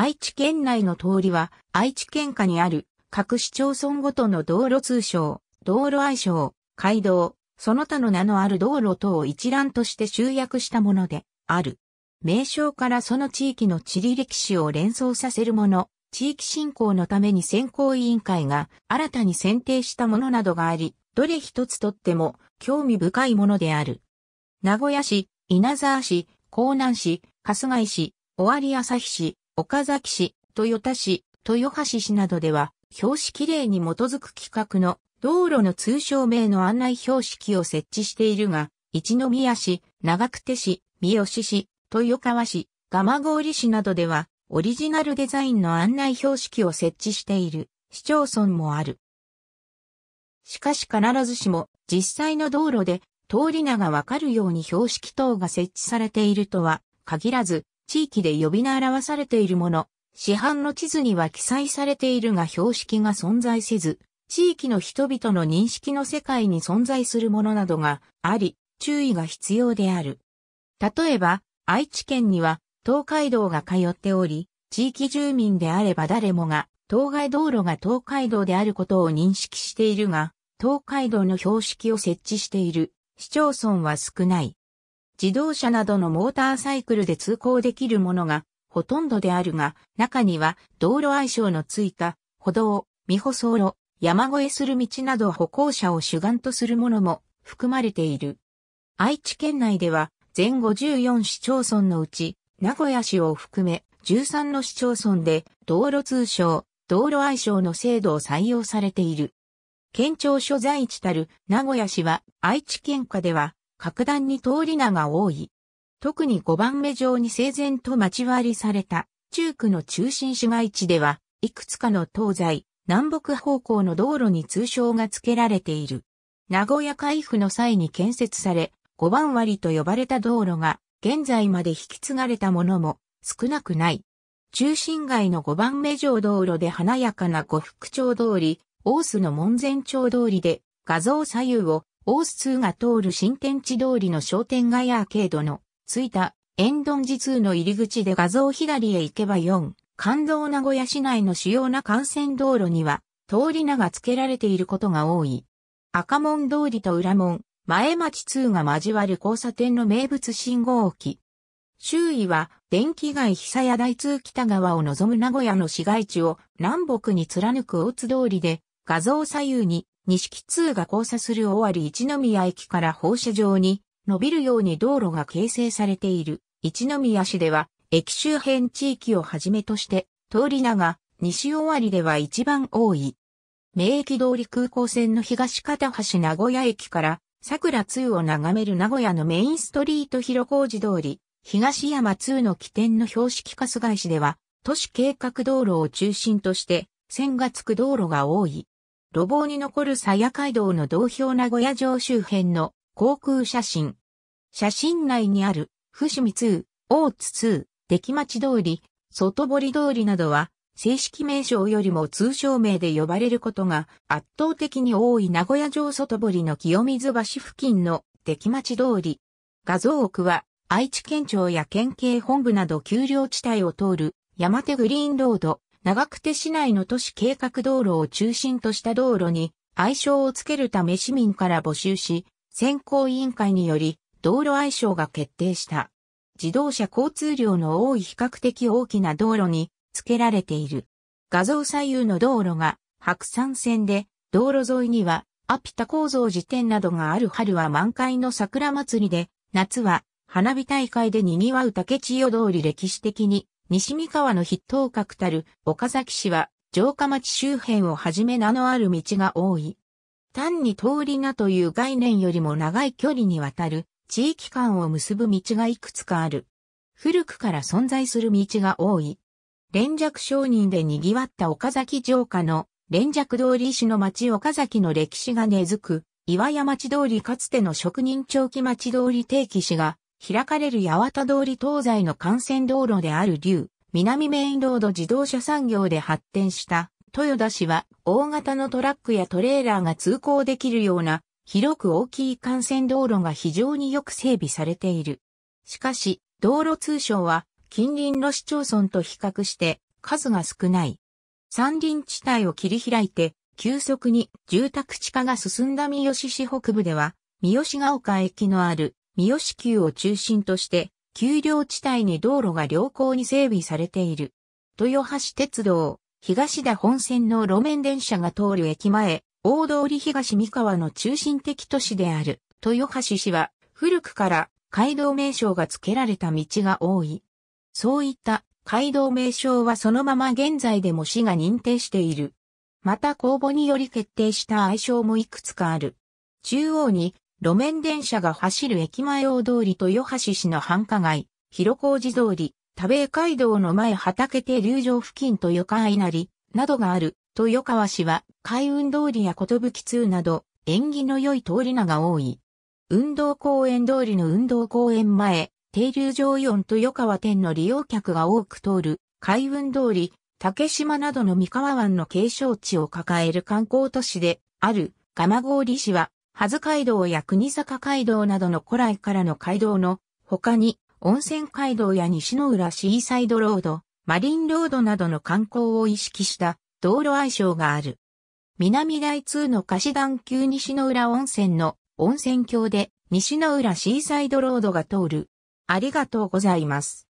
愛知県内の通りは、愛知県下にある各市町村ごとの道路通称、道路愛称、街道、その他の名のある道路等を一覧として集約したものである。名称からその地域の地理歴史を連想させるもの、地域振興のために選考委員会が新たに選定したものなどがあり、どれ一つとっても興味深いものである。名古屋市、稲沢市、江南市、春日井市、尾張旭市、岡崎市、豊田市、豊橋市などでは、標識例に基づく規格の道路の通称名の案内標識を設置しているが、一宮市、長久手市、三好市、豊川市、蒲郡市などでは、オリジナルデザインの案内標識を設置している市町村もある。しかし必ずしも実際の道路で通り名がわかるように標識等が設置されているとは限らず、地域で呼び名表されているもの、市販の地図には記載されているが標識が存在せず、地域の人々の認識の世界に存在するものなどがあり、注意が必要である。例えば、愛知県には東海道が通っており、地域住民であれば誰もが、当該道路が東海道であることを認識しているが、東海道の標識を設置している市町村は少ない。自動車などのモーターサイクルで通行できるものがほとんどであるが、中には道路愛称のついた歩道、未舗装路、山越えする道など歩行者を主眼とするものも含まれている。愛知県内では全54市町村のうち、名古屋市を含め13の市町村で道路通称、道路愛称の制度を採用されている。県庁所在地たる名古屋市は愛知県下では格段に通り名が多い。特に5番目上に整然と待ち割りされた中区の中心市街地では、いくつかの東西、南北方向の道路に通称が付けられている。名古屋海府の際に建設され、5番割と呼ばれた道路が、現在まで引き継がれたものも少なくない。中心街の5番目上道路で華やかな呉服町通り、大須の門前町通りで画像左右をオース2が通る新天地通りの商店街アーケードのついたエン寺通の入り口で画像左へ行けば4、感動名古屋市内の主要な幹線道路には通り名が付けられていることが多い。赤門通りと裏門、前町通が交わる交差点の名物信号機。周囲は電気街久屋大通北側を望む名古屋の市街地を南北に貫く大津通りで画像左右に錦通が交差する尾張一宮駅から放射状に伸びるように道路が形成されている一宮市では駅周辺地域をはじめとして通り名が西尾張では一番多い。名駅通り空港線の東片橋名古屋駅から桜通を眺める名古屋のメインストリート広小路通り、東山通の起点の標識春日市では、都市計画道路を中心として、線がつく道路が多い。路傍に残る鞘街道の道標名古屋城周辺の航空写真。写真内にある、伏見通、大津通、出来町通り、外堀通りなどは、正式名称よりも通称名で呼ばれることが圧倒的に多い名古屋城外堀の清水橋付近の出来町通り。画像奥は愛知県庁や県警本部など丘陵地帯を通る山手グリーンロード、長久手市内の都市計画道路を中心とした道路に愛称をつけるため市民から募集し、選考委員会により道路愛称が決定した。自動車交通量の多い比較的大きな道路に付けられている。画像左右の道路が白山線で、道路沿いにはアピタ構造辞典などがある春は満開の桜祭りで、夏は花火大会で賑わう竹千代通り歴史的に西三河の筆頭格たる岡崎市は城下町周辺をはじめ名のある道が多い。単に通り名という概念よりも長い距離にわたる地域間を結ぶ道がいくつかある。古くから存在する道が多い。連弱商人で賑わった岡崎城下の連弱通り市の町岡崎の歴史が根付く岩屋町通りかつての職人長期町通り定期市が開かれる八幡通り東西の幹線道路である竜、南メインロード自動車産業で発展した豊田市は大型のトラックやトレーラーが通行できるような広く大きい幹線道路が非常によく整備されている。しかし、道路通商は近隣の市町村と比較して数が少ない。山林地帯を切り開いて急速に住宅地化が進んだ三好市北部では、三好が丘駅のある三好急を中心として、丘陵地帯に道路が良好に整備されている。豊橋鉄道、東田本線の路面電車が通る駅前、大通り東三河の中心的都市である豊橋市は、古くから街道名称が付けられた道が多い。そういった街道名称はそのまま現在でも市が認定している。また公募により決定した愛称もいくつかある。中央に路面電車が走る駅前大通り豊橋市の繁華街、広小路通り、田米街道の前畑手留場付近豊川稲荷などがある豊川市は海運通りや寿通など縁起の良い通り名が多い。運動公園通りの運動公園前、停留場イオン豊川店の利用客が多く通る海運通り、竹島などの三河湾の景勝地を抱える観光都市である蒲郡市ははず街道や国坂街道などの古来からの街道の他に温泉街道や西の浦シーサイドロード、マリンロードなどの観光を意識した道路愛称がある。南大通の貸し団急西の浦温泉の温泉郷で西の浦シーサイドロードが通る。ありがとうございます。